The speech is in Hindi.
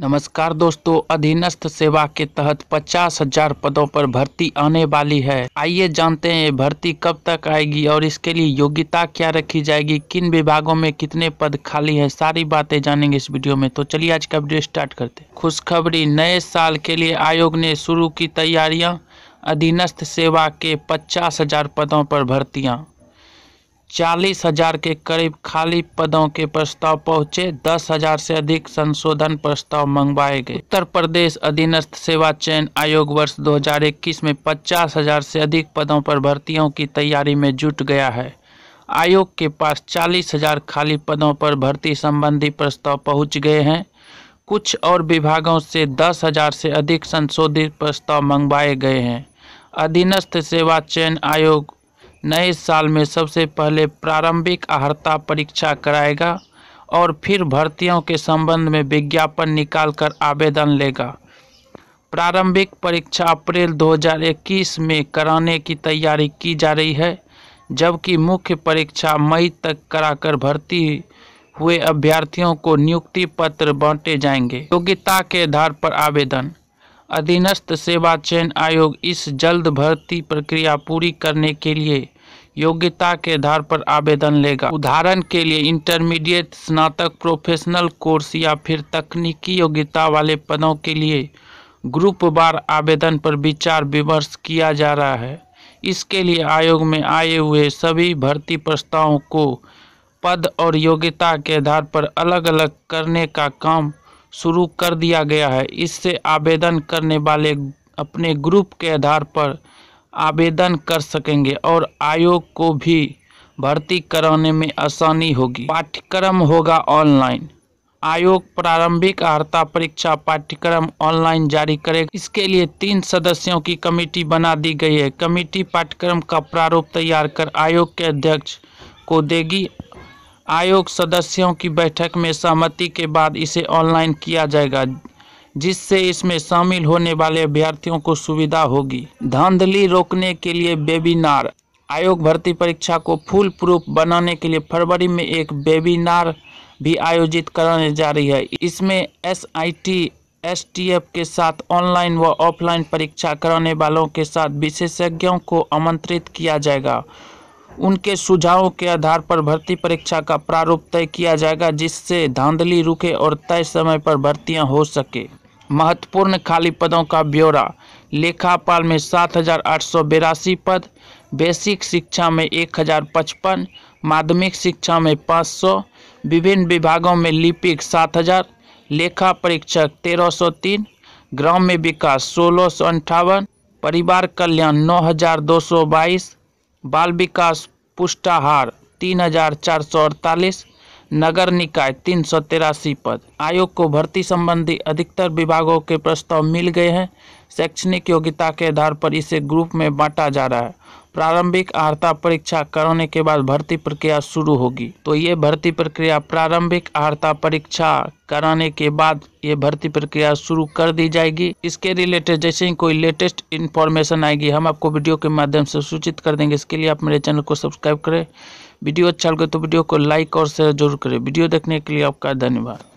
नमस्कार दोस्तों अधीनस्थ सेवा के तहत पचास हजार पदों पर भर्ती आने वाली है आइए जानते हैं भर्ती कब तक आएगी और इसके लिए योग्यता क्या रखी जाएगी किन विभागों में कितने पद खाली है सारी बातें जानेंगे इस वीडियो में तो चलिए आज का वीडियो स्टार्ट करते हैं खुशखबरी नए साल के लिए आयोग ने शुरू की तैयारियाँ अधीनस्थ सेवा के पचास हजार पदों पर भर्तियाँ चालीस हजार के करीब खाली पदों के प्रस्ताव पहुंचे दस हजार से अधिक संशोधन प्रस्ताव मंगवाए गए उत्तर प्रदेश अधीनस्थ सेवा चयन आयोग वर्ष 2021 में पचास हजार से अधिक पदों पर भर्तियों की तैयारी में जुट गया है आयोग के पास चालीस हजार खाली पदों पर भर्ती संबंधी प्रस्ताव पहुंच गए हैं कुछ और विभागों से दस हजार से अधिक संशोधित प्रस्ताव मंगवाए गए हैं अधीनस्थ सेवा चयन आयोग नए साल में सबसे पहले प्रारंभिक अर्ता परीक्षा कराएगा और फिर भर्तियों के संबंध में विज्ञापन निकालकर आवेदन लेगा प्रारंभिक परीक्षा अप्रैल 2021 में कराने की तैयारी की जा रही है जबकि मुख्य परीक्षा मई तक कराकर भर्ती हुए अभ्यर्थियों को नियुक्ति पत्र बांटे जाएंगे योग्यता के आधार पर आवेदन अधीनस्थ सेवा चयन आयोग इस जल्द भर्ती प्रक्रिया पूरी करने के लिए योग्यता के आधार पर आवेदन लेगा उदाहरण के लिए इंटरमीडिएट स्नातक प्रोफेशनल कोर्स या फिर तकनीकी योग्यता वाले पदों के लिए ग्रुप बार आवेदन पर विचार विमर्श किया जा रहा है इसके लिए आयोग में आए हुए सभी भर्ती प्रस्तावों को पद और योग्यता के आधार पर अलग अलग करने का काम शुरू कर दिया गया है इससे आवेदन करने वाले अपने ग्रुप के आधार पर आवेदन कर सकेंगे और आयोग को भी भर्ती कराने में आसानी होगी पाठ्यक्रम होगा ऑनलाइन आयोग प्रारंभिक अर्ता परीक्षा पाठ्यक्रम ऑनलाइन जारी करेगा इसके लिए तीन सदस्यों की कमेटी बना दी गई है कमेटी पाठ्यक्रम का प्रारूप तैयार कर आयोग के अध्यक्ष को देगी आयोग सदस्यों की बैठक में सहमति के बाद इसे ऑनलाइन किया जाएगा जिससे इसमें शामिल होने वाले अभ्यर्थियों को सुविधा होगी धांधली रोकने के लिए वेबिनार आयोग भर्ती परीक्षा को फुल प्रूफ बनाने के लिए फरवरी में एक वेबिनार भी आयोजित करने जा रही है इसमें S I T S T F के साथ ऑनलाइन व ऑफलाइन परीक्षा कराने वालों के साथ विशेषज्ञों को आमंत्रित किया जाएगा उनके सुझावों के आधार पर भर्ती परीक्षा का प्रारूप तय किया जाएगा जिससे धांधली रुके और तय समय पर भर्तियां हो सके महत्वपूर्ण खाली पदों का ब्यौरा लेखापाल में सात हज़ार आठ सौ बेरासी पद बेसिक शिक्षा में एक हज़ार पचपन माध्यमिक शिक्षा में पाँच सौ विभिन्न विभागों में लिपिक सात हज़ार लेखा परीक्षक तेरह सौ तीन ग्राम्य विकास सोलह सौ अंठावन परिवार कल्याण नौ हज़ार दो सौ बाईस बाल विकास पुष्टाहार तीन हज़ार चार सौ अड़तालीस नगर निकाय तीन सौ तिरासी पद आयोग को भर्ती संबंधी अधिकतर विभागों के प्रस्ताव मिल गए हैं शैक्षणिक योग्यता के आधार पर इसे ग्रुप में बांटा जा रहा है प्रारंभिक अर्हता परीक्षा कराने के बाद भर्ती प्रक्रिया शुरू होगी तो ये भर्ती प्रक्रिया प्रारंभिक अर्हता परीक्षा कराने के बाद ये भर्ती प्रक्रिया शुरू कर दी जाएगी इसके रिलेटेड जैसे ही कोई लेटेस्ट इन्फॉर्मेशन आएगी हम आपको वीडियो के माध्यम से सूचित कर देंगे इसके लिए आप मेरे चैनल को सब्सक्राइब करें वीडियो अच्छा लगे तो वीडियो को लाइक और शेयर जरूर करें वीडियो देखने के लिए आपका धन्यवाद